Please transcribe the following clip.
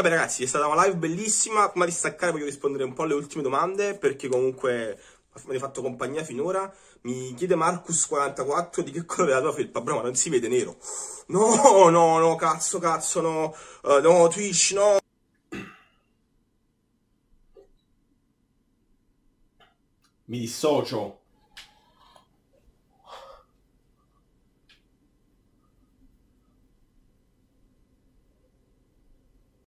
Vabbè ragazzi, è stata una live bellissima, prima di staccare voglio rispondere un po' alle ultime domande, perché comunque mi hai fatto compagnia finora. Mi chiede Marcus44 di che colore è la tua felpa, bro, ma non si vede nero. No, no, no, cazzo, cazzo, no, uh, no, Twitch, no. Mi dissocio.